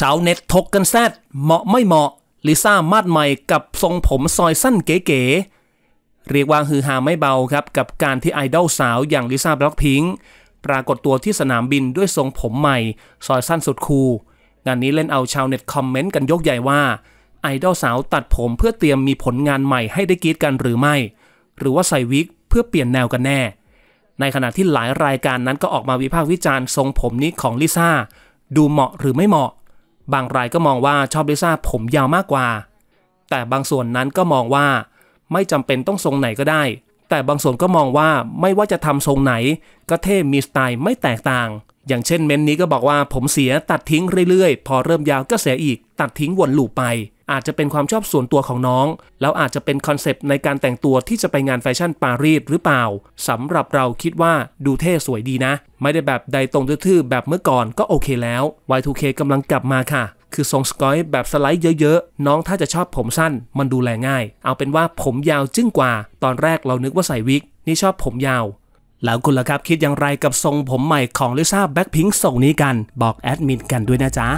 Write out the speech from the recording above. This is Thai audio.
ชาวเน็ตทกกันแซด เหมาะไม่เหมาะ ลิซ่ามาดใหม่กับทรงผมซอยสั้นเก๋ๆเรียกว่าฮือฮาไม่เบาครับ กับการที่ไอดอลสาวอย่างลิซ่าบล็อกพิงปรากฏตัวที่สนามบินด้วยทรงผมใหม่ ซอยสั้นสุดคูลงานนี้เล่นเอาชาวเน็ต คอมเมนต์กันยกใหญ่ว่าไอดอลสาวตัดผมเพื่อเตรียมมีผลงานใหม่ให้ได้กีดกันหรือไม่หรือว่าใส่วิกเพื่อเปลี่ยนแนวกันแน่ ในขณะที่หลายรายการนั้นก็ออกมาวิพากษ์วิจารณ์ทรงผมนี้ของลิซ่าดูเหมาะหรือไม่เหมาะบางรายก็มองว่าชอบลิซ่าผมยาวมากกว่า แต่บางส่วนนั้นก็มองว่า ไม่จำเป็นต้องทรงไหนก็ได้ แต่บางส่วนก็มองว่าไม่ว่าจะทำทรงไหนก็เท่มีสไตล์ไม่แตกต่างอย่างเช่นเมนนี้ก็บอกว่าผมเสียตัดทิ้งเรื่อยๆ พอเริ่มยาวก็เสียอีกตัดทิ้งวนลูปไป อาจจะเป็นความชอบส่วนตัวของน้อง แล้วอาจจะเป็นคอนเซปต์ในการแต่งตัวที่จะไปงานแฟชั่นปารีสหรือเปล่าสำหรับเราคิดว่าดูเท่สวยดีนะ ไม่ได้แบบใดตรงทื่อๆแบบเมื่อก่อนก็โอเคแล้ว Y2K กำลังกลับมาค่ะคือทรงสกอยแบบสไลด์เยอะๆน้องถ้าจะชอบผมสั้น มันดูแลง่าย เอาเป็นว่าผมยาวจึ้งกว่า ตอนแรกเรานึกว่าใส่วิกนี่ชอบผมยาวแล้วคุณล่ะครับคิดอย่างไรกับทรงผมใหม่ของลิซ่าแบ็คพิงค์ทรงนี้กัน บอกแอดมินกันด้วยนะจ๊ะ